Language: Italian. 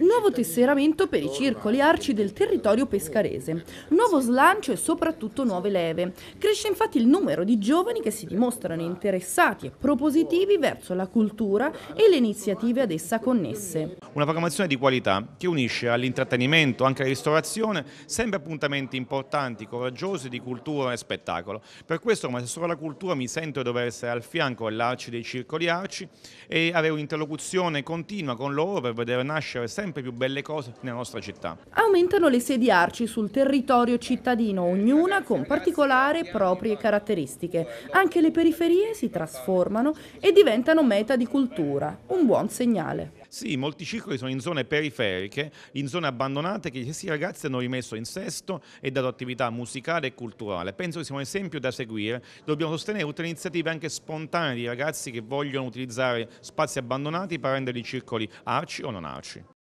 Nuovo tesseramento per i circoli arci del territorio pescarese, nuovo slancio e soprattutto nuove leve. Cresce infatti il numero di giovani che si dimostrano interessati e propositivi verso la cultura e le iniziative ad essa connesse. Una programmazione di qualità che unisce all'intrattenimento, anche alla ristorazione, sempre appuntamenti importanti, coraggiosi di cultura e spettacolo. Per questo come assessore alla cultura mi sento di dover essere al fianco dell'arci dei circoli arci e avere un'interlocuzione continua con loro per vedere nascere sempre più belle cose nella nostra città. Aumentano le sedi ARCI sul territorio cittadino, ognuna con particolari proprie caratteristiche. Anche le periferie si trasformano e diventano meta di cultura, un buon segnale. Sì, molti circoli sono in zone periferiche, in zone abbandonate che gli stessi ragazzi hanno rimesso in sesto e dato attività musicale e culturale. Penso che sia un esempio da seguire. Dobbiamo sostenere tutte le iniziative anche spontanee di ragazzi che vogliono utilizzare spazi abbandonati per renderli circoli arci o non arci.